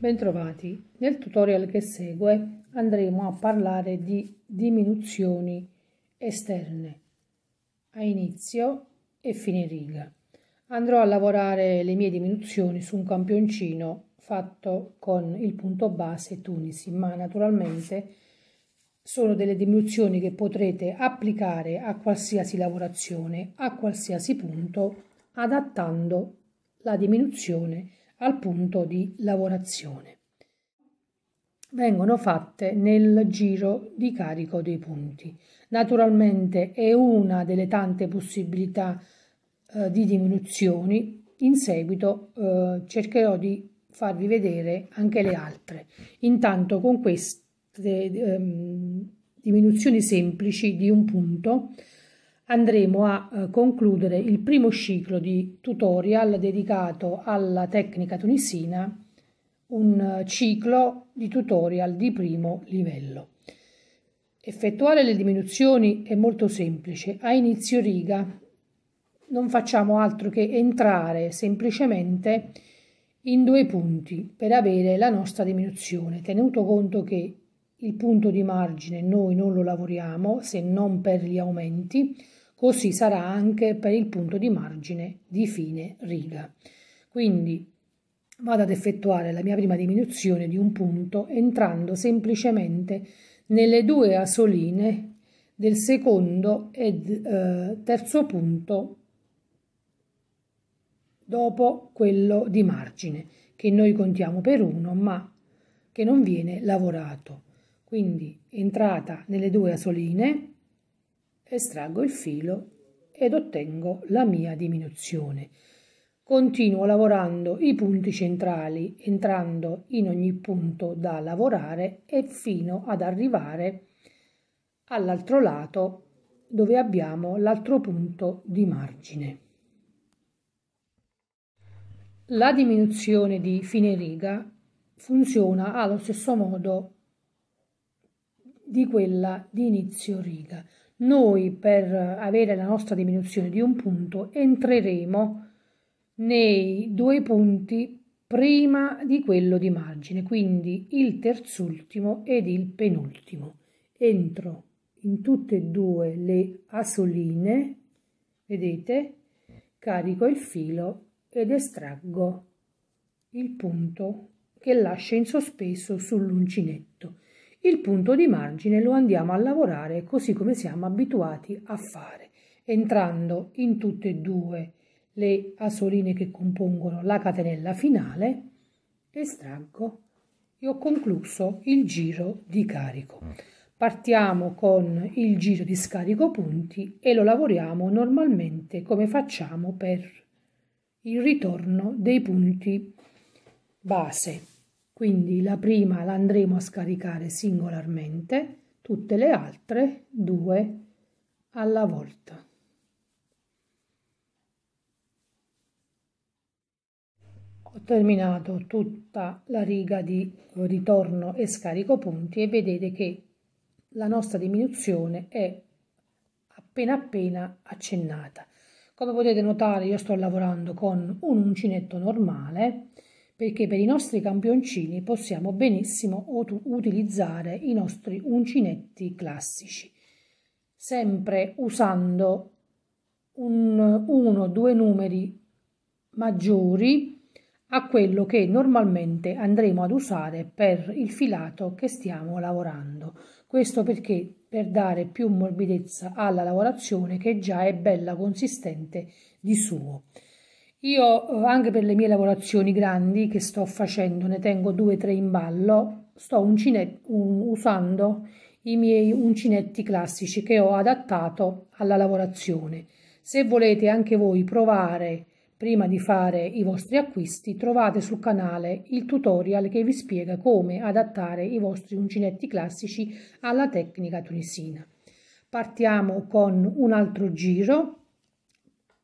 Bentrovati, nel tutorial che segue andremo a parlare di diminuzioni esterne a inizio e fine riga. Andrò a lavorare le mie diminuzioni su un campioncino fatto con il punto base Tunisi, ma naturalmente sono delle diminuzioni che potrete applicare a qualsiasi lavorazione, a qualsiasi punto, adattando la diminuzione al punto di lavorazione. Vengono fatte nel giro di carico dei punti. Naturalmente è una delle tante possibilità eh, di diminuzioni, in seguito eh, cercherò di farvi vedere anche le altre. Intanto con queste ehm, diminuzioni semplici di un punto andremo a eh, concludere il primo ciclo di tutorial dedicato alla tecnica tunisina, un eh, ciclo di tutorial di primo livello. Effettuare le diminuzioni è molto semplice. A inizio riga non facciamo altro che entrare semplicemente in due punti per avere la nostra diminuzione, tenuto conto che il punto di margine noi non lo lavoriamo se non per gli aumenti, Così sarà anche per il punto di margine di fine riga. Quindi vado ad effettuare la mia prima diminuzione di un punto entrando semplicemente nelle due asoline del secondo e eh, terzo punto dopo quello di margine che noi contiamo per uno ma che non viene lavorato quindi entrata nelle due asoline estraggo il filo ed ottengo la mia diminuzione. Continuo lavorando i punti centrali, entrando in ogni punto da lavorare e fino ad arrivare all'altro lato dove abbiamo l'altro punto di margine. La diminuzione di fine riga funziona allo stesso modo di quella di inizio riga. Noi per avere la nostra diminuzione di un punto entreremo nei due punti prima di quello di margine, quindi il terzultimo ed il penultimo. Entro in tutte e due le asoline, vedete, carico il filo ed estraggo il punto che lascia in sospeso sull'uncinetto il punto di margine lo andiamo a lavorare così come siamo abituati a fare, entrando in tutte e due le asoline che compongono la catenella finale, estraggo e ho concluso il giro di carico. Mm. Partiamo con il giro di scarico punti e lo lavoriamo normalmente come facciamo per il ritorno dei punti base. Quindi la prima la andremo a scaricare singolarmente, tutte le altre due alla volta. Ho terminato tutta la riga di ritorno e scarico punti e vedete che la nostra diminuzione è appena appena accennata. Come potete notare io sto lavorando con un uncinetto normale perché per i nostri campioncini possiamo benissimo utilizzare i nostri uncinetti classici, sempre usando un, uno o due numeri maggiori a quello che normalmente andremo ad usare per il filato che stiamo lavorando. Questo perché per dare più morbidezza alla lavorazione che già è bella consistente di suo. Io eh, anche per le mie lavorazioni grandi che sto facendo, ne tengo due o tre in ballo, sto uncine, un, usando i miei uncinetti classici che ho adattato alla lavorazione. Se volete anche voi provare prima di fare i vostri acquisti, trovate sul canale il tutorial che vi spiega come adattare i vostri uncinetti classici alla tecnica tunisina. Partiamo con un altro giro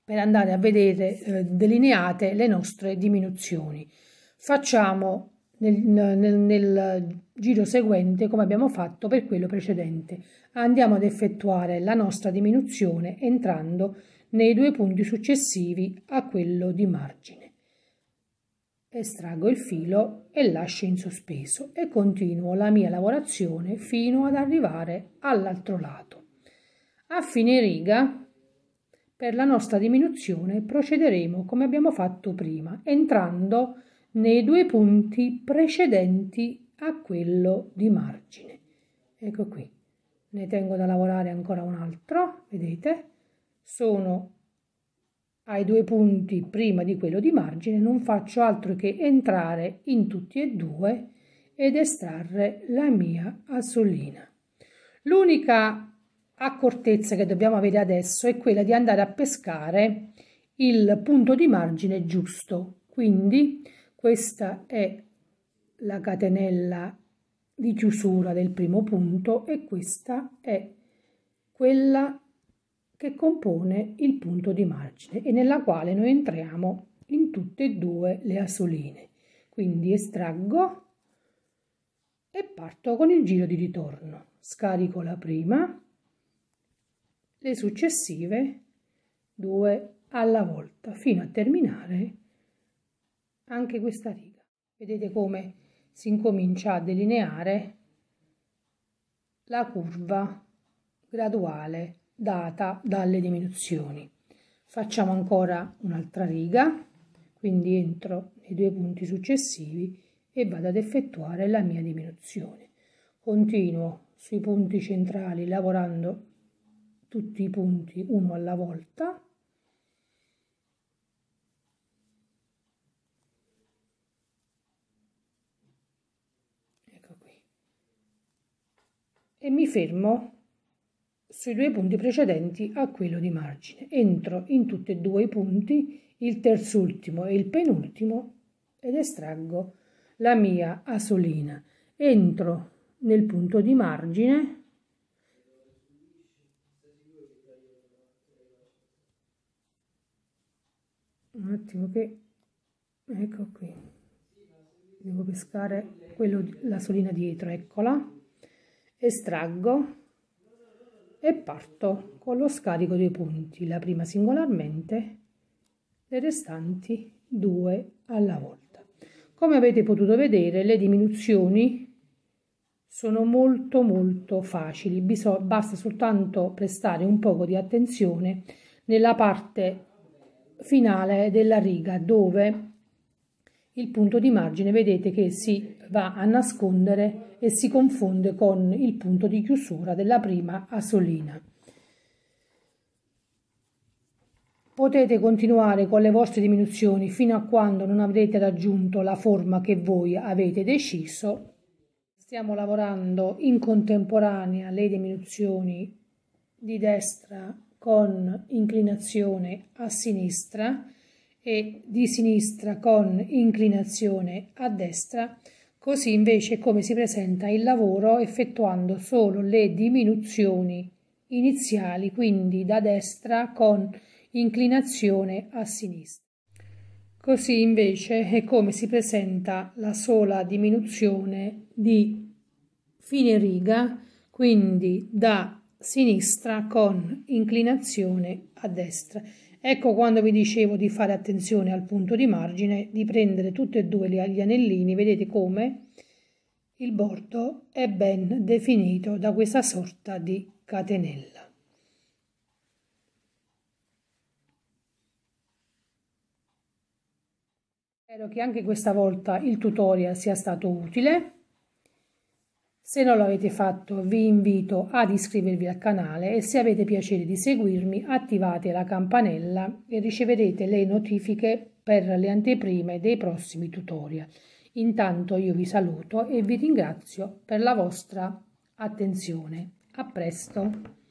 per andare a vedere eh, delineate le nostre diminuzioni. Facciamo nel, nel, nel, giro seguente come abbiamo fatto per quello precedente. Andiamo ad effettuare la nostra diminuzione entrando nei due punti successivi a quello di margine. Estraggo il filo e lascio in sospeso e continuo la mia lavorazione fino ad arrivare all'altro lato. A fine riga per la nostra diminuzione procederemo come abbiamo fatto prima, entrando nei due punti precedenti a quello di margine. Ecco qui, ne tengo da lavorare ancora un altro, vedete? Sono ai due punti prima di quello di margine, non faccio altro che entrare in tutti e due ed estrarre la mia assolina. L'unica accortezza che dobbiamo avere adesso è quella di andare a pescare il punto di margine giusto. Quindi questa è la catenella di chiusura del primo punto e questa è quella che compone il punto di margine e nella quale noi entriamo in tutte e due le asoline. Quindi estraggo e parto con il giro di ritorno. Scarico la prima le successive due alla volta fino a terminare anche questa riga. Vedete come si incomincia a delineare la curva graduale data dalle diminuzioni. Facciamo ancora un'altra riga, quindi entro nei due punti successivi e vado ad effettuare la mia diminuzione. Continuo sui punti centrali lavorando tutti i punti uno alla volta ecco qui e mi fermo sui due punti precedenti a quello di margine entro in tutti e due i punti il terzultimo e il penultimo ed estraggo la mia asolina entro nel punto di margine attimo che ecco qui devo pescare quello, la solina dietro eccola estraggo e parto con lo scarico dei punti la prima singolarmente le restanti due alla volta come avete potuto vedere le diminuzioni sono molto molto facili Bisog basta soltanto prestare un poco di attenzione nella parte finale della riga dove il punto di margine vedete che si va a nascondere e si confonde con il punto di chiusura della prima asolina. Potete continuare con le vostre diminuzioni fino a quando non avrete raggiunto la forma che voi avete deciso. Stiamo lavorando in contemporanea le diminuzioni di destra con inclinazione a sinistra e di sinistra con inclinazione a destra, così invece come si presenta il lavoro effettuando solo le diminuzioni iniziali, quindi da destra con inclinazione a sinistra. Così invece è come si presenta la sola diminuzione di fine riga, quindi da sinistra con inclinazione a destra. Ecco quando vi dicevo di fare attenzione al punto di margine, di prendere tutti e due gli anellini, vedete come il bordo è ben definito da questa sorta di catenella. Spero che anche questa volta il tutorial sia stato utile. Se non l'avete fatto, vi invito ad iscrivervi al canale e se avete piacere di seguirmi, attivate la campanella e riceverete le notifiche per le anteprime dei prossimi tutorial. Intanto io vi saluto e vi ringrazio per la vostra attenzione. A presto!